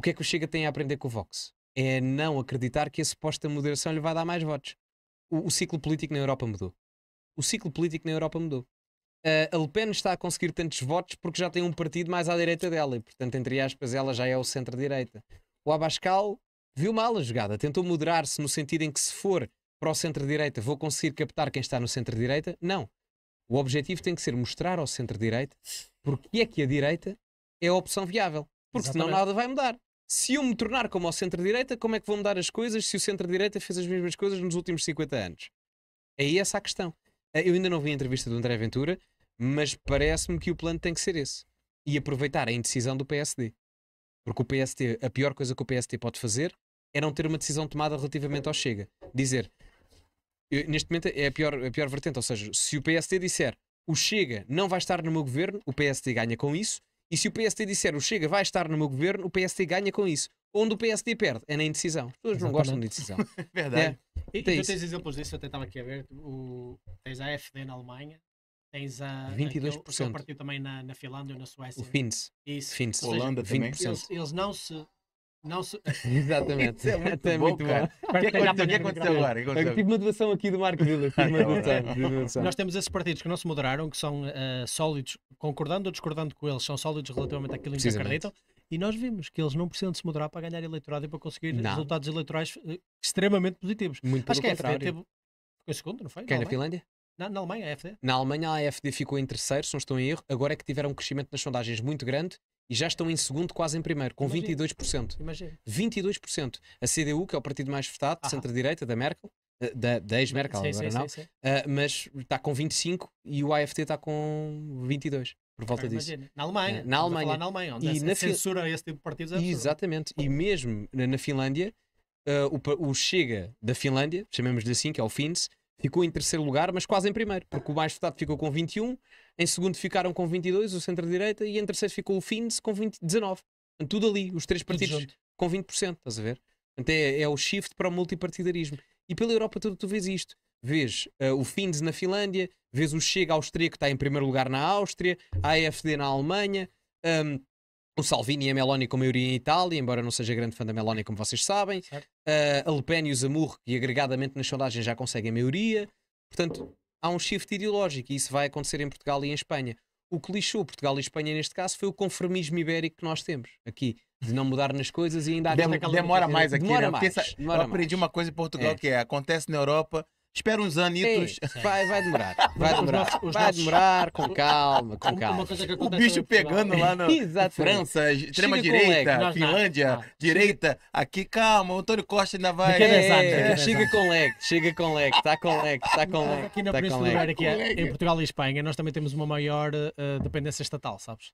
O que é que o Chega tem a aprender com o Vox? É não acreditar que a suposta moderação é lhe vai dar mais votos. O, o ciclo político na Europa mudou. O ciclo político na Europa mudou. Uh, a Le Pen está a conseguir tantos votos porque já tem um partido mais à direita dela e, portanto, entre aspas, ela já é o centro-direita. O Abascal viu mal a jogada, tentou moderar-se no sentido em que, se for para o centro-direita, vou conseguir captar quem está no centro-direita. Não. O objetivo tem que ser mostrar ao centro-direita porque é que a direita é a opção viável. Porque Exatamente. senão nada vai mudar se eu me tornar como ao centro-direita, como é que vão mudar as coisas se o centro-direita fez as mesmas coisas nos últimos 50 anos? É essa a questão. Eh, eu ainda não vi a entrevista do André Ventura, mas parece-me que o plano tem que ser esse. E aproveitar a indecisão do PSD. Porque o PSD, a pior coisa que o PSD pode fazer é não ter uma decisão tomada relativamente ao Chega. Dizer, neste momento é a pior, a pior vertente, ou seja, se o PSD disser o Chega não vai estar no meu governo, o PSD ganha com isso, e se o PST disser o Chega vai estar no meu governo, o PST ganha com isso. Onde o PSD perde é na indecisão. As pessoas não gostam de indecisão. Verdade. É. E, Tem tu tens exemplos disso, eu até estava aqui a ver. O, tens a AFD na Alemanha, tens a 22%. o partido também na, na Finlândia ou na Suécia. O né? Fins. Isso. Fins. Seja, Holanda também. Eles, eles não se não Exatamente. é muito, é bom, muito bom. O que, é que, que aconteceu é agora? Eu tive doação aqui do Marco Vila. Nós temos esses partidos que não se moderaram, que são uh, sólidos, concordando ou discordando com eles, são sólidos relativamente àquilo em que acreditam. E nós vimos que eles não precisam de se moderar para ganhar eleitorado e para conseguir não. resultados eleitorais uh, extremamente positivos. Muito Acho que a FD teve. Ficou segundo, não foi? Quem na, na Finlândia? Na, na, Alemanha, a AFD? Na Alemanha, a AFD ficou em terceiro, se não estou em erro. Agora é que tiveram um crescimento nas sondagens muito grande e já estão em segundo, quase em primeiro, com Imagina. 22%. Imagina. 22%. A CDU, que é o partido mais votado, de centro-direita, da Merkel, eh, da, da ex-Merkel, agora sim, não, sim, sim. Uh, mas está com 25% e o AFT está com 22% por volta Imagina. disso. Imagina. Na Alemanha. Eh, na Alemanha. na Alemanha, onde e na censura esse tipo de partidos é Exatamente. E mesmo na Finlândia, uh, o, o, Chega da Finlândia, chamemos-lhe assim, que é o Fins, ficou em terceiro lugar, mas quase em primeiro, porque o mais votado ficou com 21, em segundo ficaram com 22, o centro-direita, e em terceiro ficou o Fins com 20, 19. Tudo ali, os três partidos com 20%, estás a ver? Portanto, é, é, o shift para o multipartidarismo. E pela Europa toda tu vês isto. Vês uh, o Fins na Finlândia, vês o Chega Austríaco que está em primeiro lugar na Áustria, a AFD na Alemanha, um, o Salvini e a Meloni com a maioria em Itália, embora não seja grande fã da Meloni, como vocês sabem. Uh, a Le Pen e o Zamurro, que agregadamente nas sondagens já conseguem a maioria. Portanto, há um shift ideológico e isso vai acontecer em Portugal e em Espanha. O que lixou Portugal e Espanha neste caso foi o conformismo ibérico que nós temos aqui, de não mudar nas coisas e ainda há Dem demora mais né? aqui, né? demora né? mais, essa, demora eu aprendi mais. uma coisa em Portugal é. que é acontece na Europa, Espera uns anitos. vai, vai demorar. Vai demorar. Os, os vai nossos... demorar com calma, com calma. o bicho pegando lá na França, extrema-direita, Finlândia, não. direita. Aqui, calma, o Antônio Costa ainda vai. é, é, é chega com leque, chega com leque, está com leque, está com leque. Aqui na tá Península é em Portugal e Espanha, nós também temos uma maior uh, dependência estatal, sabes?